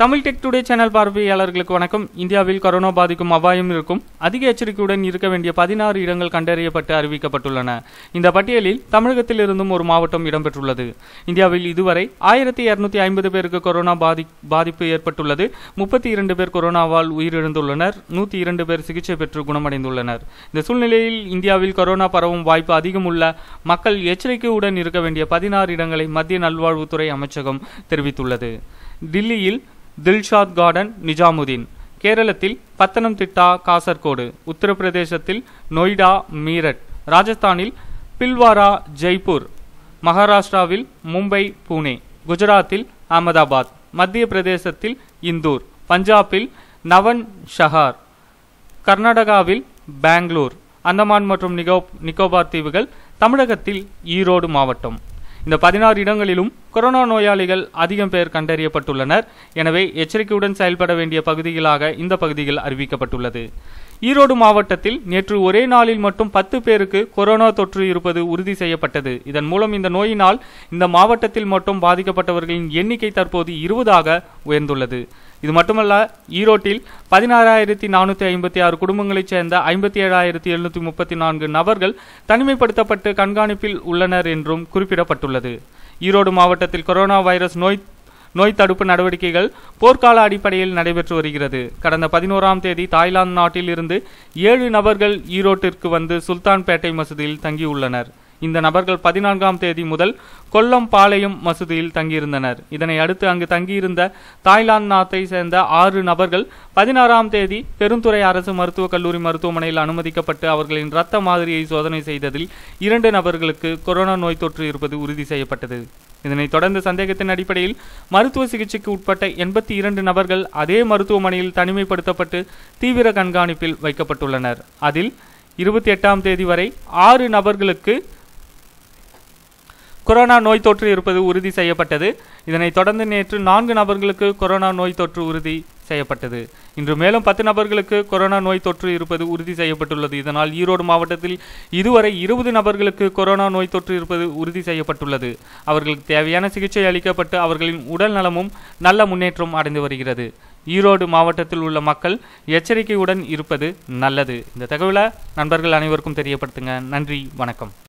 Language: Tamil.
தமிழ் டெக் டுடே சேனல் பார்வையாளர்களுக்கு வணக்கம் இந்தியாவில் கொரோனா பாதிக்கும் அபாயம் இருக்கும் அதிக எச்சரிக்கையுடன் இருக்க வேண்டிய பதினாறு இடங்கள் கண்டறியப்பட்டு அறிவிக்கப்பட்டுள்ளன இந்த பட்டியலில் தமிழகத்தில் இருந்தும் ஒரு மாவட்டம் இடம்பெற்றுள்ளது இந்தியாவில் இதுவரை ஆயிரத்தி இருநூத்தி ஐம்பது பேருக்கு கொரோனா பாதி பாதிப்பு ஏற்பட்டுள்ளது முப்பத்தி இரண்டு பேர் கொரோனாவால் உயிரிழந்துள்ளனர் நூத்தி இரண்டு பேர் சிகிச்சை பெற்று குணமடைந்துள்ளனர் இந்த சூழ்நிலையில் இந்தியாவில் கொரோனா பரவும் வாய்ப்பு அதிகம் உள்ள மக்கள் எச்சரிக்கையுடன் இருக்க வேண்டிய பதினாறு இடங்களை மத்திய நல்வாழ்வுத்துறை அமைச்சகம் தெரிவித்துள்ளது டில்லியில் தில்ஷாத் கார்டன் நிஜாமுதீன் கேரளத்தில் பத்தனம்திட்டா காசர்கோடு உத்தரப்பிரதேசத்தில் நொய்டா மீரட் ராஜஸ்தானில் பில்வாரா ஜெய்ப்பூர் மகாராஷ்டிராவில் மும்பை புனே குஜராத்தில் அகமதாபாத் மத்திய பிரதேசத்தில் இந்தூர் பஞ்சாபில் நவன் ஷஹார் கர்நாடகாவில் பெங்களூர் அந்தமான் மற்றும் நிகோ நிக்கோபார் தீவுகள் தமிழகத்தில் ஈரோடு மாவட்டம் இந்த பதினாறு இடங்களிலும் கொரோனா நோயாளிகள் அதிகம் பேர் கண்டறியப்பட்டுள்ளனர் எனவே எச்சரிக்கையுடன் செயல்பட வேண்டிய பகுதிகளாக இந்த பகுதிகள் அறிவிக்கப்பட்டுள்ளது ஈரோடு மாவட்டத்தில் நேற்று ஒரே நாளில் மட்டும் பத்து பேருக்கு கொரோனா தொற்று இருப்பது உறுதி செய்யப்பட்டது இதன் மூலம் இந்த நோயினால் இந்த மாவட்டத்தில் மட்டும் பாதிக்கப்பட்டவர்களின் எண்ணிக்கை தற்போது இருபதாக உயர்ந்துள்ளது இது மட்டுமல்ல ஈரோட்டில் பதினாறாயிரத்தி நானூற்றி ஐம்பத்தி ஆறு குடும்பங்களைச் சேர்ந்த ஐம்பத்தி ஏழாயிரத்தி எழுநூற்றி முப்பத்தி நான்கு நபர்கள் தனிமைப்படுத்தப்பட்டு கண்காணிப்பில் உள்ளனர் என்றும் குறிப்பிடப்பட்டுள்ளது ஈரோடு மாவட்ட மாவட்டத்தில் கொரோனா வைரஸ் நோய் நோய் தடுப்பு நடவடிக்கைகள் போர்க்கால அடிப்படையில் நடைபெற்று வருகிறது கடந்த பதினோராம் தேதி தாய்லாந்து நாட்டில் இருந்து ஏழு நபர்கள் ஈரோட்டிற்கு வந்து சுல்தான்பேட்டை மசூதியில் தங்கியுள்ளனர் இந்த நபர்கள் பதினான்காம் தேதி முதல் கொல்லம் பாளையம் மசூதியில் தங்கியிருந்தனர் இதனை அடுத்து அங்கு தங்கியிருந்த தாய்லாந்து நாட்டை சேர்ந்த ஆறு நபர்கள் பதினாறாம் தேதி பெருந்துறை அரசு மருத்துவக் கல்லூரி மருத்துவமனையில் அனுமதிக்கப்பட்டு அவர்களின் இரத்த மாதிரியை சோதனை செய்ததில் இரண்டு நபர்களுக்கு கொரோனா நோய் தொற்று இருப்பது உறுதி செய்யப்பட்டது இதனைத் தொடர்ந்து சந்தேகத்தின் அடிப்படையில் மருத்துவ சிகிச்சைக்கு உட்பட்ட எண்பத்தி இரண்டு நபர்கள் அதே மருத்துவமனையில் தனிமைப்படுத்தப்பட்டு தீவிர கண்காணிப்பில் வைக்கப்பட்டுள்ளனர் அதில் இருபத்தி எட்டாம் தேதி வரை ஆறு நபர்களுக்கு கொரோனா நோய் தொற்று இருப்பது உறுதி செய்யப்பட்டது இதனைத் தொடர்ந்து நேற்று நான்கு நபர்களுக்கு கொரோனா நோய் தொற்று உறுதி செய்யப்பட்டது இன்று மேலும் பத்து நபர்களுக்கு கொரோனா நோய் தொற்று இருப்பது உறுதி செய்யப்பட்டுள்ளது இதனால் ஈரோடு மாவட்டத்தில் இதுவரை இருபது நபர்களுக்கு கொரோனா நோய் தொற்று இருப்பது உறுதி செய்யப்பட்டுள்ளது அவர்களுக்கு தேவையான சிகிச்சை அளிக்கப்பட்டு அவர்களின் உடல் நலமும் நல்ல முன்னேற்றம் அடைந்து வருகிறது ஈரோடு மாவட்டத்தில் உள்ள மக்கள் எச்சரிக்கையுடன் இருப்பது நல்லது இந்த தகவலை நண்பர்கள் அனைவருக்கும் தெரியப்படுத்துங்க நன்றி வணக்கம்